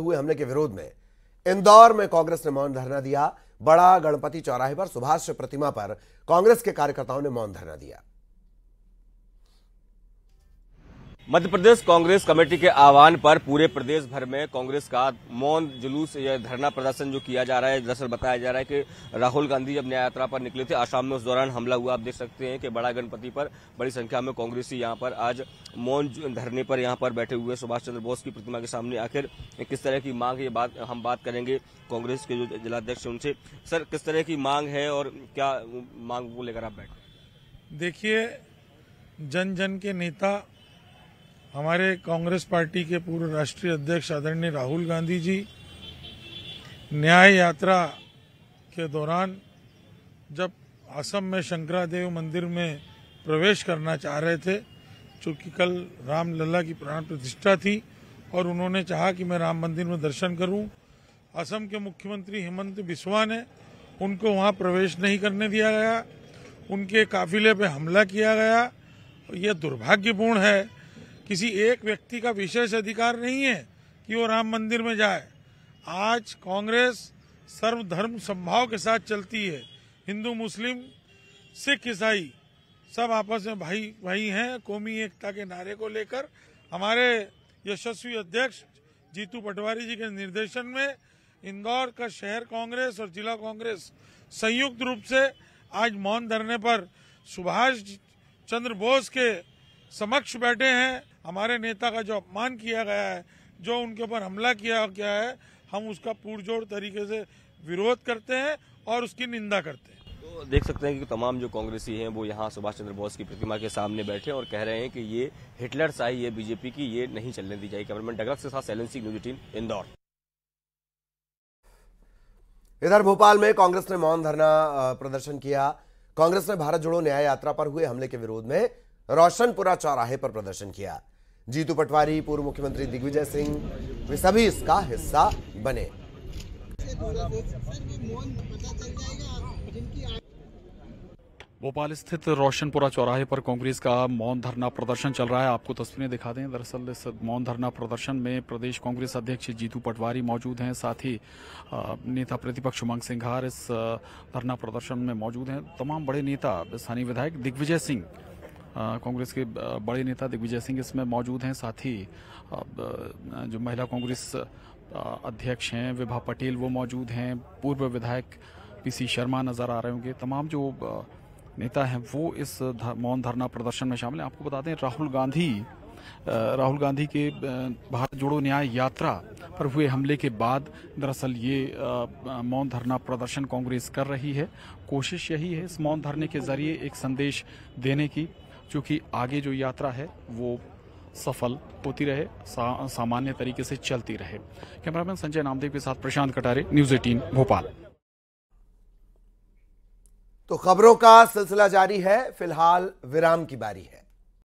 हुए हमले के विरोध में इंदौर में कांग्रेस ने मौन धरना दिया बड़ा गणपति चौराहे पर सुभाष प्रतिमा पर कांग्रेस के कार्यकर्ताओं ने मौन धरना दिया मध्य प्रदेश कांग्रेस कमेटी के आह्वान पर पूरे प्रदेश भर में कांग्रेस का मौन जुलूस या धरना प्रदर्शन जो किया जा रहा है दरअसल बताया जा रहा है कि राहुल गांधी जब न्याय यात्रा पर निकले थे आसाम में उस दौरान हमला हुआ आप देख सकते हैं कि बड़ा गणपति पर बड़ी संख्या में कांग्रेसी यहां पर आज मौन धरने पर यहाँ पर बैठे हुए सुभाष चंद्र बोस की प्रतिमा के सामने आखिर किस तरह की मांग ये बात हम बात करेंगे कांग्रेस के जो जिलाध्यक्ष उनसे सर किस तरह की मांग है और क्या मांग को लेकर आप बैठे देखिए जन जन के नेता हमारे कांग्रेस पार्टी के पूर्व राष्ट्रीय अध्यक्ष आदरणीय राहुल गांधी जी न्याय यात्रा के दौरान जब असम में शंकरादेव मंदिर में प्रवेश करना चाह रहे थे चूंकि कल राम लला की प्राण प्रतिष्ठा थी और उन्होंने चाहा कि मैं राम मंदिर में दर्शन करूं असम के मुख्यमंत्री हेमंत बिस्वा ने उनको वहां प्रवेश नहीं करने दिया गया उनके काफिले पे हमला किया गया और यह दुर्भाग्यपूर्ण है किसी एक व्यक्ति का विशेष अधिकार नहीं है कि वो राम मंदिर में जाए आज कांग्रेस सर्वधर्म संभाव के साथ चलती है हिंदू मुस्लिम सिख ईसाई सब आपस में भाई भाई हैं कौमी एकता के नारे को लेकर हमारे यशस्वी अध्यक्ष जीतू पटवारी जी के निर्देशन में इंदौर का शहर कांग्रेस और जिला कांग्रेस संयुक्त रूप से आज मौन धरने पर सुभाष चंद्र बोस के समक्ष बैठे हैं हमारे नेता का जो अपमान किया गया है जो उनके ऊपर हमला किया गया है हम उसका पुरजोर तरीके से विरोध करते हैं और उसकी निंदा करते हैं तो देख सकते हैं कि तमाम जो कांग्रेसी हैं वो यहाँ सुभाष चंद्र बोस की प्रतिमा के सामने बैठे और कह रहे हैं कि ये हिटलर शाही ये बीजेपी की ये नहीं चलने दी जाएगी कैमरामैन डगर के साथ सैलेंसी न्यूज टीम इंदौर इधर भोपाल में कांग्रेस ने मौन धरना प्रदर्शन किया कांग्रेस ने भारत जोड़ो न्याय यात्रा पर हुए हमले के विरोध में रोशनपुरा चौराहे पर प्रदर्शन किया जीतू पटवारी पूर्व मुख्यमंत्री दिग्विजय सिंह वे सभी इसका हिस्सा बने भोपाल स्थित रोशनपुरा चौराहे पर कांग्रेस का मौन धरना प्रदर्शन चल रहा है आपको तस्वीरें दिखा दें दरअसल इस मौन धरना प्रदर्शन में प्रदेश कांग्रेस अध्यक्ष जीतू पटवारी मौजूद हैं साथ ही नेता प्रतिपक्ष उमंग सिंघार इस धरना प्रदर्शन में मौजूद हैं तमाम बड़े नेता स्थानीय विधायक दिग्विजय सिंह कांग्रेस के बड़े नेता दिग्विजय सिंह इसमें मौजूद हैं साथ ही जो महिला कांग्रेस अध्यक्ष हैं विभा पटेल वो मौजूद हैं पूर्व विधायक पीसी शर्मा नजर आ रहे होंगे तमाम जो नेता हैं वो इस मौन धरना प्रदर्शन में शामिल हैं आपको बता दें राहुल गांधी राहुल गांधी के भारत जोड़ो न्याय यात्रा पर हुए हमले के बाद दरअसल ये मौन धरना प्रदर्शन कांग्रेस कर रही है कोशिश यही है इस मौन धरने के जरिए एक संदेश देने की क्योंकि आगे जो यात्रा है वो सफल होती रहे सा, सामान्य तरीके से चलती रहे कैमरामैन संजय नामदेव के साथ प्रशांत कटारे न्यूज एटीन भोपाल तो खबरों का सिलसिला जारी है फिलहाल विराम की बारी है